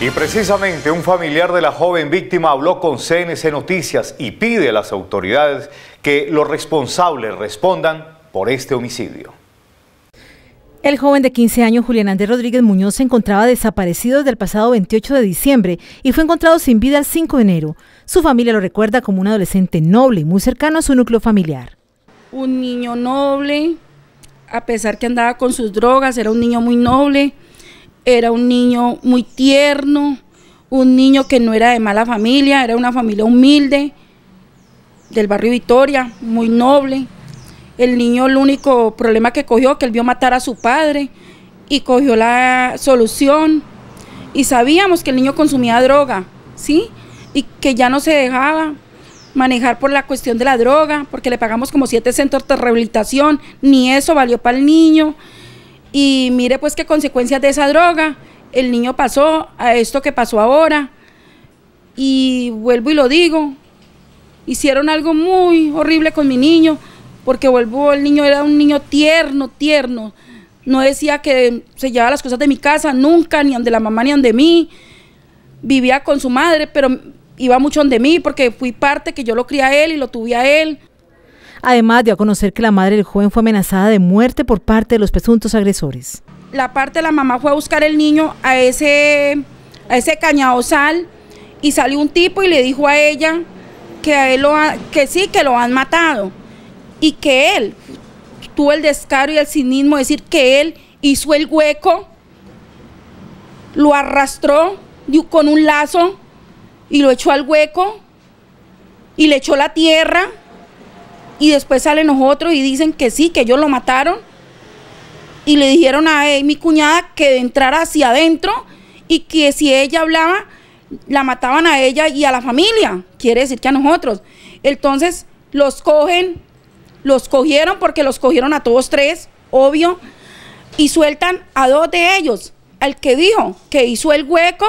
Y precisamente un familiar de la joven víctima habló con CNC Noticias y pide a las autoridades que los responsables respondan por este homicidio. El joven de 15 años, Julián Andrés Rodríguez Muñoz, se encontraba desaparecido desde el pasado 28 de diciembre y fue encontrado sin vida el 5 de enero. Su familia lo recuerda como un adolescente noble y muy cercano a su núcleo familiar. Un niño noble, a pesar que andaba con sus drogas, era un niño muy noble, era un niño muy tierno, un niño que no era de mala familia, era una familia humilde del barrio Victoria, muy noble. El niño el único problema que cogió que él vio matar a su padre y cogió la solución. Y sabíamos que el niño consumía droga, ¿sí? Y que ya no se dejaba manejar por la cuestión de la droga, porque le pagamos como siete centros de rehabilitación, ni eso valió para el niño. Y mire pues qué consecuencias de esa droga, el niño pasó a esto que pasó ahora. Y vuelvo y lo digo, hicieron algo muy horrible con mi niño, porque vuelvo, el niño era un niño tierno, tierno. No decía que se llevaba las cosas de mi casa, nunca, ni de la mamá ni de mí. Vivía con su madre, pero iba mucho de mí porque fui parte que yo lo cría a él y lo tuve a él. Además, dio a conocer que la madre del joven fue amenazada de muerte por parte de los presuntos agresores. La parte de la mamá fue a buscar el niño a ese, a ese y salió un tipo y le dijo a ella que, él lo que sí, que lo han matado y que él tuvo el descaro y el cinismo de decir que él hizo el hueco, lo arrastró con un lazo y lo echó al hueco y le echó la tierra y después salen nosotros y dicen que sí, que ellos lo mataron. Y le dijeron a mi cuñada que entrara hacia adentro y que si ella hablaba, la mataban a ella y a la familia. Quiere decir que a nosotros. Entonces los cogen, los cogieron porque los cogieron a todos tres, obvio, y sueltan a dos de ellos. Al que dijo que hizo el hueco,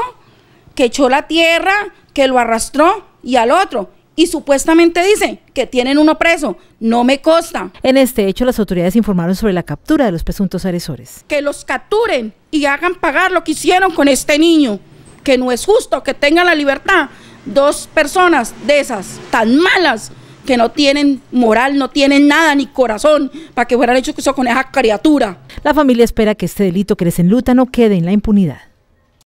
que echó la tierra, que lo arrastró y al otro y supuestamente dicen que tienen uno preso. No me consta. En este hecho, las autoridades informaron sobre la captura de los presuntos agresores. Que los capturen y hagan pagar lo que hicieron con este niño. Que no es justo que tengan la libertad dos personas de esas tan malas que no tienen moral, no tienen nada ni corazón para que fueran hechos con esa criatura. La familia espera que este delito que les enluta no quede en la impunidad.